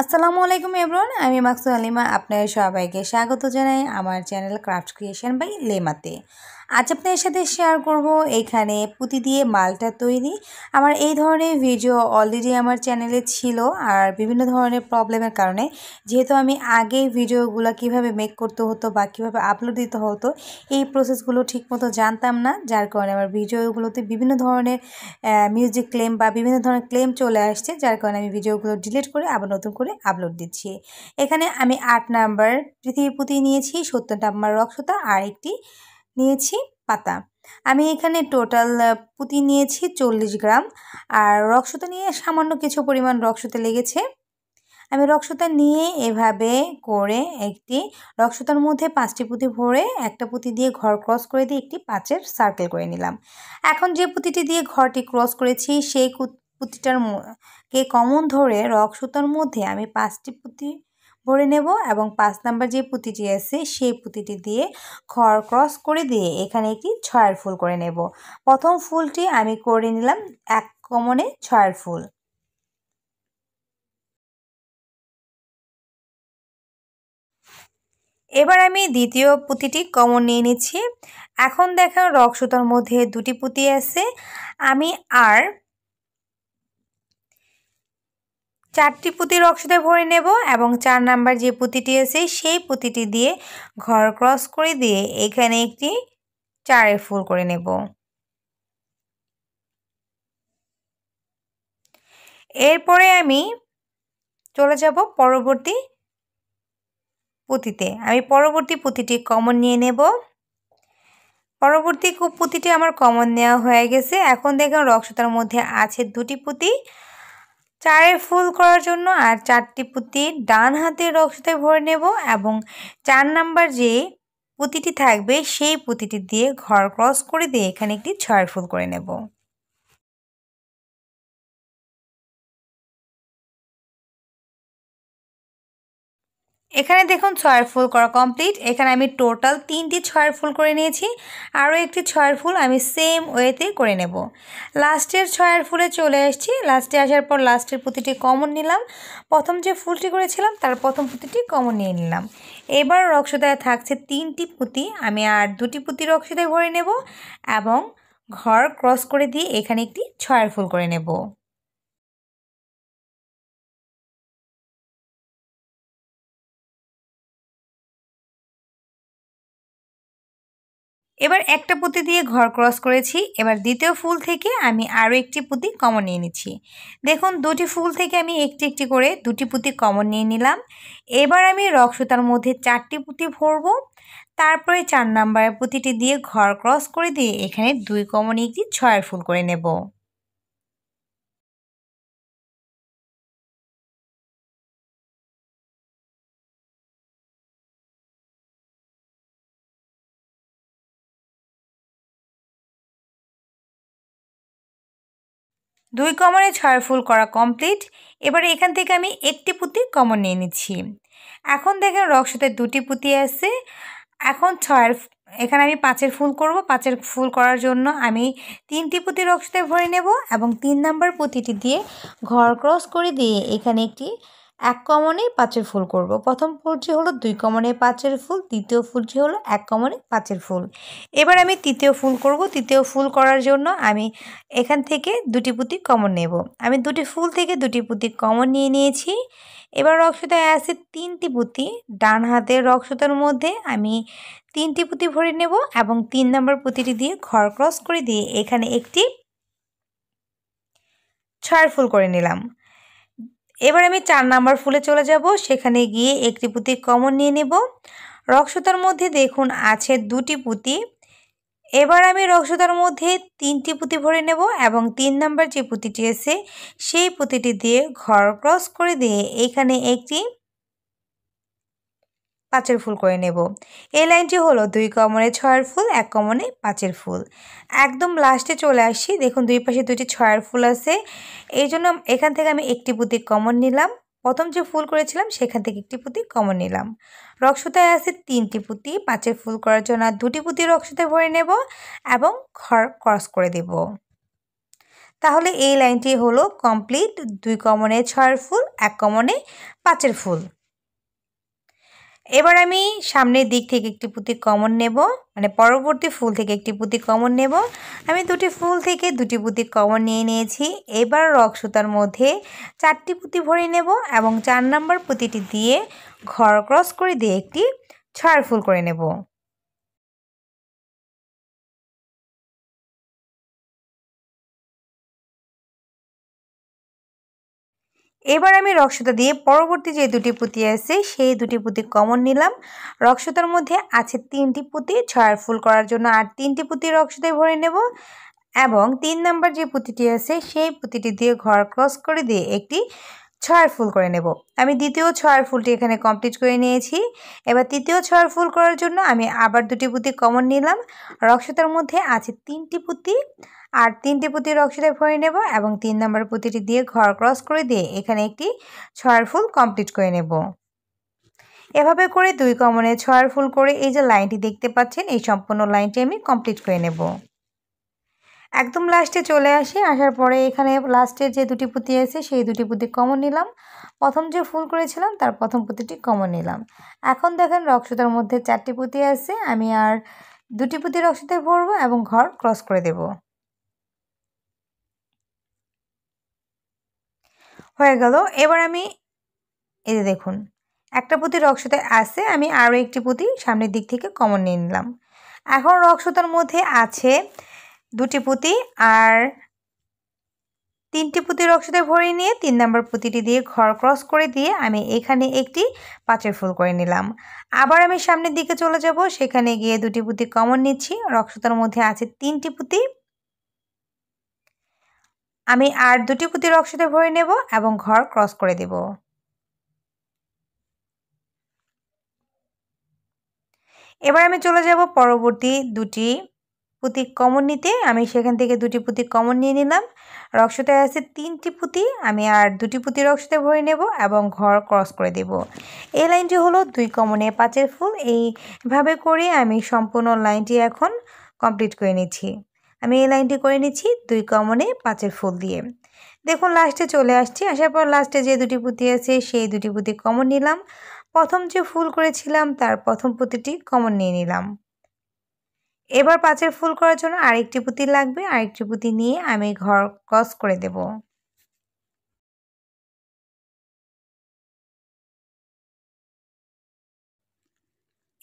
আসসালামু আলাইকুম এব্রন আমি মাকসু আলিমা আপনার সবাইকে স্বাগত জানাই আমার চ্যানেল ক্রাফট ক্রিয়েশন বাই লেমাতে আজ আপনাদের সাথে শেয়ার করব এখানে পুঁতি দিয়ে মালটা তৈরি আমার এই ধরনের ভিডিও অলরেডি আমার চ্যানেলে ছিল আর বিভিন্ন ধরনের প্রবলেমের কারণে যেহেতু আমি আগে ভিডিওগুলো কিভাবে মেক করতে হতো বা কীভাবে আপলোড দিতে হতো এই প্রসেসগুলো ঠিকমতো জানতাম না যার কারণে আমার ভিডিওগুলোতে বিভিন্ন ধরনের মিউজিক ক্লেম বা বিভিন্ন ধরনের ক্লেম চলে আসছে যার কারণে আমি ভিডিওগুলো ডিলিট করে আবার নতুন করে করে আপলোড দিচ্ছি এখানে আমি আট নাম্বার পুঁতি নিয়েছি সত্তর নাম্বার রক্ষতা আর একটি নিয়েছি পাতা আমি এখানে টোটাল পুঁতি নিয়েছি চল্লিশ গ্রাম আর রক্সতা নিয়ে সামান্য কিছু পরিমাণ রক্সতা লেগেছে আমি রক্সতা নিয়ে এভাবে করে একটি রক্সতার মধ্যে পাঁচটি পুঁতি ভরে একটা পুঁতি দিয়ে ঘর ক্রস করে দিয়ে একটি পাঁচের সার্কেল করে নিলাম এখন যে পুঁতিটি দিয়ে ঘরটি ক্রস করেছি সেই পুঁতিটার কে কমন ধরে রক সুতোর মধ্যে আমি পাঁচটি পুঁতি ভরে নেব এবং পাঁচ নাম্বার যে পুঁতিটি আছে সেই পুঁতিটি দিয়ে খড় ক্রস করে দিয়ে এখানে একটি ছয়ের ফুল করে নেব প্রথম ফুলটি আমি করে নিলাম এক কমনে ছয়ের ফুল এবার আমি দ্বিতীয় পুঁতিটি কমন নিয়ে নিচ্ছি এখন দেখা রক সুতোর মধ্যে দুটি পুঁতি আছে আমি আর চারটি পুঁতির অক্ষতে ভরে নেব এবং চার নাম্বার যে পুঁতিটি আছে সেই পুঁতিটি দিয়ে ঘর ক্রস করে দিয়ে এখানে একটি চারে ফুল করে নেব এরপরে আমি চলে যাব পরবর্তী পুঁতিতে আমি পরবর্তী পুঁতিটি কমন নিয়ে নেব পরবর্তী পুঁতিটি আমার কমন নেওয়া হয়ে গেছে এখন দেখুন রক্সতার মধ্যে আছে দুটি পুঁতি চারে ফুল করার জন্য আর চারটি পুঁতি ডান হাতের রক্ততে ভরে নেব এবং চার নাম্বার যে পুঁতিটি থাকবে সেই পুঁতিটি দিয়ে ঘর ক্রস করে দিয়ে এখানে একটি ছয় ফুল করে নেব এখানে দেখুন ছয়ের ফুল করা কমপ্লিট এখানে আমি টোটাল তিনটি ছয়ের ফুল করে নিয়েছি আরও একটি ছয়ের ফুল আমি সেম ওয়েতে করে নেব লাস্টের ছয়ের ফুলে চলে এসেছি লাস্টে আসার পর লাস্টের প্রতিটি কমন নিলাম প্রথম যে ফুলটি করেছিলাম তার প্রথম পুঁতিটি কমন নিয়ে নিলাম এবার রক্সদায় থাকছে তিনটি পুঁতি আমি আর দুটি পুঁতি রক্সদায় ভরে নেব এবং ঘর ক্রস করে দিয়ে এখানে একটি ছয়ের ফুল করে নেব এবার একটা পুঁতি দিয়ে ঘর ক্রস করেছি এবার দ্বিতীয় ফুল থেকে আমি আরও একটি পুঁতি কমন নিয়ে নিচ্ছি দেখুন দুটি ফুল থেকে আমি একটি একটি করে দুটি পুঁতি কমন নিয়ে নিলাম এবার আমি রক সুতার মধ্যে চারটি পুঁতি ভরব তারপরে চার নাম্বারের পুঁতিটি দিয়ে ঘর ক্রস করে দিয়ে এখানে দুই কমন একটি ছয়ের ফুল করে নেব দুই কমনে ছয় ফুল করা কমপ্লিট এবারে এখান থেকে আমি একটি পুঁতি কমন নিয়ে নিচ্ছি এখন দেখেন রক্সতে দুটি পুঁতি আছে এখন ছয়ের এখানে আমি পাঁচের ফুল করব পাঁচের ফুল করার জন্য আমি তিনটি পুঁতি রক্সতে ভরে নেব এবং তিন নাম্বার পুঁতিটি দিয়ে ঘর ক্রস করে দিয়ে এখানে একটি এক কমনে পাঁচের ফুল করব। প্রথম ফুলটি হলো দুই কমনে পাঁচের ফুল দ্বিতীয় ফুলটি হলো এক কমনে পাঁচের ফুল এবার আমি তৃতীয় ফুল করব তৃতীয় ফুল করার জন্য আমি এখান থেকে দুটি পুঁতি কমন নেব আমি দুটি ফুল থেকে দুটি পুঁতি কমন নিয়ে নিয়েছি এবার রক্তদায় আছে তিনটি পুঁতি ডান হাতের রক্তদার মধ্যে আমি তিনটি পুঁতি ভরে নেব এবং তিন নম্বর পুঁতিটি দিয়ে ঘর ক্রস করে দিয়ে এখানে একটি ছয়ের ফুল করে নিলাম এবার আমি চার নাম্বার ফুলে চলে যাব সেখানে গিয়ে একটি পুঁতি কমন নিয়ে নেব রক্সতার মধ্যে দেখুন আছে দুটি পুঁতি এবার আমি রক্সতার মধ্যে তিনটি পুঁতি ভরে নেব এবং তিন নাম্বার যে পুঁতিটি আছে সেই পুঁতিটি দিয়ে ঘর ক্রস করে দিয়ে এখানে একটি পাঁচের ফুল করে নেব এই লাইনটি হলো দুই কমনে ছয়ের ফুল এক কমনে পাঁচের ফুল একদম লাস্টে চলে আসি দেখুন দুই পাশে দুইটি ছয়ের ফুল আছে এই জন্য এখান থেকে আমি একটি পুঁতি কমন নিলাম প্রথম যে ফুল করেছিলাম সেখান থেকে একটি পুঁতি কমন নিলাম রক্সুতায় আছে তিনটি পুঁতি পাঁচের ফুল করার জন্য দুটি পুঁতি রক্সতে ভরে নেব এবং ঘর ক্রস করে দেব তাহলে এই লাইনটি হলো কমপ্লিট দুই কমনে ছয়ের ফুল এক কমনে পাঁচের ফুল এবার আমি সামনের দিক থেকে একটি পুঁতি কমন নেব মানে পরবর্তী ফুল থেকে একটি পুঁতি কমন নেব আমি দুটি ফুল থেকে দুটি পুঁতি কমন নিয়ে নিয়েছি এবার রক সুতার মধ্যে চারটি পুঁতি ভরে নেব এবং চার নম্বর পুঁতিটি দিয়ে ঘর ক্রস করে দিয়ে একটি ছয়ার ফুল করে নেব এবার আমি রক্সতা দিয়ে পরবর্তী যে দুটি পুঁতি আছে সেই দুটি পুঁতি কমন নিলাম রক্সতার মধ্যে আছে তিনটি পুঁতি ছয়ার ফুল করার জন্য আর তিনটি পুঁতি রক্সতায় ভরে নেব এবং তিন নাম্বার যে পুঁতিটি আছে সেই পুঁতিটি দিয়ে ঘর ক্রস করে দিয়ে একটি ছয়ার ফুল করে নেব আমি দ্বিতীয় ছয়ার ফুলটি এখানে কমপ্লিট করে নিয়েছি এবার তৃতীয় ছয়ার ফুল করার জন্য আমি আবার দুটি পুঁতি কমন নিলাম রক্সতার মধ্যে আছে তিনটি পুঁতি আর তিনটি পুঁতির অক্সিডাইভ ভরে নেব এবং তিন নম্বর পুঁতিটি দিয়ে ঘর ক্রস করে দিয়ে এখানে একটি ছয়ের ফুল কমপ্লিট করে নেব এভাবে করে দুই কমনে ছয়ের ফুল করে এই যে লাইনটি দেখতে পাচ্ছেন এই সম্পূর্ণ লাইনটি আমি কমপ্লিট করে নেব একদম লাস্টে চলে আসি আসার পরে এখানে লাস্টের যে দুটি পুঁতি আছে সেই দুটি পুঁতি কমন নিলাম প্রথম যে ফুল করেছিলাম তার প্রথম পুঁতিটি কমন নিলাম এখন দেখেন রক্সতার মধ্যে চারটি পুঁতি আছে আমি আর দুটি পুঁতি রক্সতে ভরবো এবং ঘর ক্রস করে দেবো হয়ে গেল এবার আমি এতে দেখুন একটা পুঁতি রক্সতে আছে আমি আরও একটি পুঁতি সামনের দিক থেকে কমন নিয়ে নিলাম এখন রক্সতার মধ্যে আছে দুটি পুঁতি আর তিনটি পুঁতি রক্সতে ভরে নিয়ে তিন নম্বর পুঁতিটি দিয়ে ঘর ক্রস করে দিয়ে আমি এখানে একটি পাঁচের ফুল করে নিলাম আবার আমি সামনের দিকে চলে যাব সেখানে গিয়ে দুটি পুঁতি কমন নিচ্ছি রক্সতার মধ্যে আছে তিনটি পুঁতি আমি আর দুটি পুঁতির অক্ষতে ভরে নেব এবং ঘর ক্রস করে দেব এবার আমি চলে যাব পরবর্তী দুটি পুঁতি কমন নিতে আমি সেখান থেকে দুটি পুঁতি কমন নিয়ে নিলাম রক্সতে আছে তিনটি পুঁতি আমি আর দুটি পুঁতি রক্সতে ভরে নেব এবং ঘর ক্রস করে দেব এই লাইনটি হলো দুই কমনে পাঁচের ফুল এইভাবে করে আমি সম্পূর্ণ লাইনটি এখন কমপ্লিট করে নিচ্ছি আমি এই লাইনটি করে নিচ্ছি দুই কমনে পাঁচের ফুল দিয়ে দেখুন লাস্টে চলে আসছি আসার পর লাস্টে যে দুটি পুঁতি আছে সেই দুটি পুঁতি কমন নিলাম প্রথম যে ফুল করেছিলাম তার প্রথম পুঁতিটি কমন নিয়ে নিলাম এবার পাঁচের ফুল করার জন্য আরেকটি পুঁতি লাগবে আরেকটি পুঁতি নিয়ে আমি ঘর ক্রস করে দেব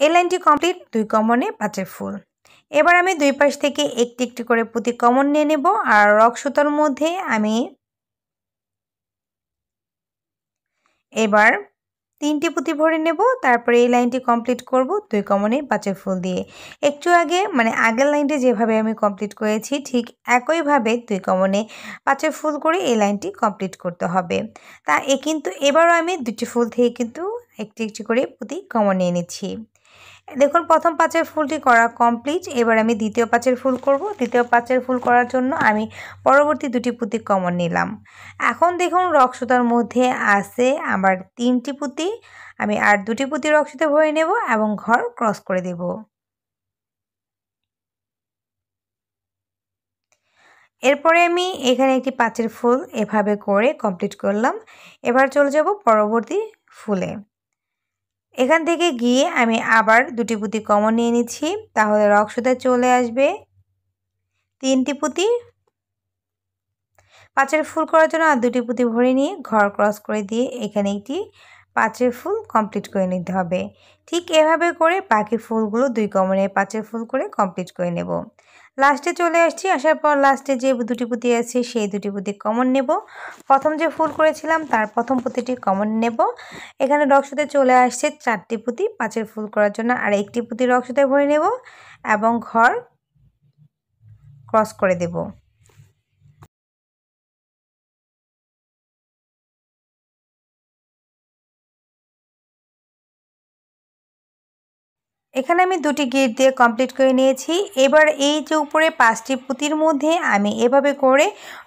এই লাইনটি কমপ্লিট দুই কমনে পাঁচের ফুল এবার আমি দুই পাশ থেকে একটি একটি করে পুঁতি কমন নিয়ে নেব আর রক সুতার মধ্যে আমি এবার তিনটি পুঁতি ভরে নেব তারপরে এই লাইনটি কমপ্লিট করব দুই কমনে পাঁচে ফুল দিয়ে একটু আগে মানে আগের লাইনটি যেভাবে আমি কমপ্লিট করেছি ঠিক একইভাবে দুই কমনে পাঁচে ফুল করে এই লাইনটি কমপ্লিট করতে হবে তা এ কিন্তু এবারও আমি দুটি ফুল থেকে কিন্তু একটি একটি করে পুঁতি কমন নিয়ে নিচ্ছি দেখুন প্রথম পাঁচের ফুলটি করা কমপ্লিট এবার আমি দ্বিতীয় পাঁচের ফুল করব দ্বিতীয় পাঁচের ফুল করার জন্য আমি পরবর্তী দুটি পুঁতি কমন নিলাম এখন দেখুন রক্সুতার মধ্যে আছে আমার তিনটি পুঁতি আমি আর দুটি পুঁতি রক্সুতে ভরে নেব এবং ঘর ক্রস করে দেব এরপরে আমি এখানে একটি পাঁচের ফুল এভাবে করে কমপ্লিট করলাম এবার চলে যাব পরবর্তী ফুলে এখান থেকে গিয়ে আমি আবার দুটি পুঁতি কমন নিয়ে নিচ্ছি তাহলে রক্সুদা চলে আসবে তিনটি পুঁতি পাঁচের ফুল করার জন্য আর দুটি পুঁতি ভরে নিয়ে ঘর ক্রস করে দিয়ে এখানে একটি পাঁচের ফুল কমপ্লিট করে নিতে হবে ঠিক এভাবে করে বাকি ফুলগুলো দুই কমনে পাঁচের ফুল করে কমপ্লিট করে নেব লাস্টে চলে আসছি আসার পর লাস্টে যে দুটি পুঁতি আছে সেই দুটি পুঁতি কমন নেব প্রথম যে ফুল করেছিলাম তার প্রথম পুঁতিটি কমন নেব এখানে রক্সতে চলে আসছে চারটি পুঁতি পাঁচের ফুল করার জন্য আর একটি পুঁতি রক্সতে ভরে নেব এবং ঘর ক্রস করে দেবো এখানে আমি দুটি গিট দিয়ে কমপ্লিট করে নিয়েছি এবার এই যে উপরে পাঁচটি পুঁতির মধ্যে আমি এভাবে করে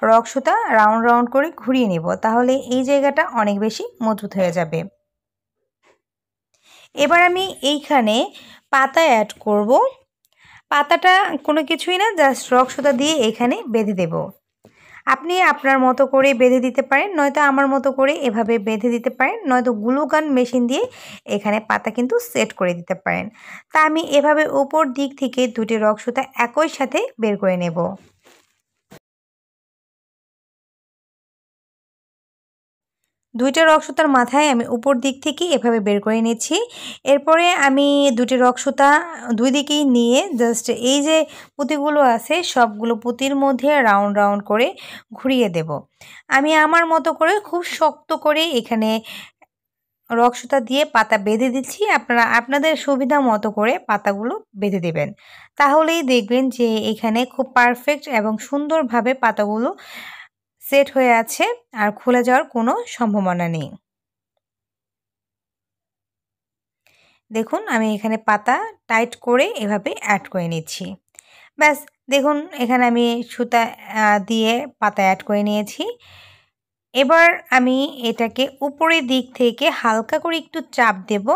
রক সুতা রাউন্ড রাউন্ড করে ঘুরিয়ে নেব তাহলে এই জায়গাটা অনেক বেশি মজবুত হয়ে যাবে এবার আমি এইখানে পাতা অ্যাড করব পাতাটা কোনো কিছুই না জাস্ট রক সুতা দিয়ে এখানে বেঁধে দেবো আপনি আপনার মতো করে বেঁধে দিতে পারেন নয়তো আমার মতো করে এভাবে বেঁধে দিতে পারেন নয়তো গ্লুগান মেশিন দিয়ে এখানে পাতা কিন্তু সেট করে দিতে পারেন তা আমি এভাবে ওপর দিক থেকে দুটি রক সুতা একই সাথে বের করে নেব দুইটা রক্সুতার মাথায় আমি উপর দিক থেকে এভাবে বের করে নিচ্ছি এরপরে আমি দুটি রক্সুতা দুই দিকেই নিয়ে জাস্ট এই যে পুঁতিগুলো আছে সবগুলো পুঁতির মধ্যে রাউন্ড রাউন্ড করে ঘুরিয়ে দেব আমি আমার মতো করে খুব শক্ত করে এখানে রক্সুতা দিয়ে পাতা বেঁধে দিচ্ছি আপনারা আপনাদের সুবিধা মতো করে পাতাগুলো বেঁধে দেবেন তাহলেই দেখবেন যে এখানে খুব পারফেক্ট এবং সুন্দরভাবে পাতাগুলো সেট হয়ে আছে আর খুলে যাওয়ার কোনো সম্ভাবনা নেই দেখুন আমি এখানে পাতা টাইট করে এভাবে অ্যাড করে নিচ্ছি ব্যাস দেখুন এখানে আমি সুতা দিয়ে পাতা অ্যাড করে নিয়েছি এবার আমি এটাকে উপরের দিক থেকে হালকা করে একটু চাপ দেব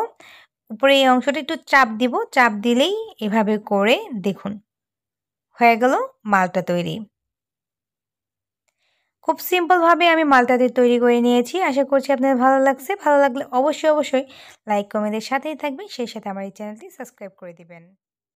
উপরে এই অংশটা একটু চাপ দিব চাপ দিলেই এভাবে করে দেখুন হয়ে গেল মালটা তৈরি খুব সিম্পলভাবে আমি মালটাতে তৈরি করে নিয়েছি আশা করছি আপনাদের ভালো লাগছে ভালো লাগলে অবশ্যই অবশ্যই লাইক কমেন্টের সাথেই থাকবেন সেই সাথে আমার এই চ্যানেলটি সাবস্ক্রাইব করে দেবেন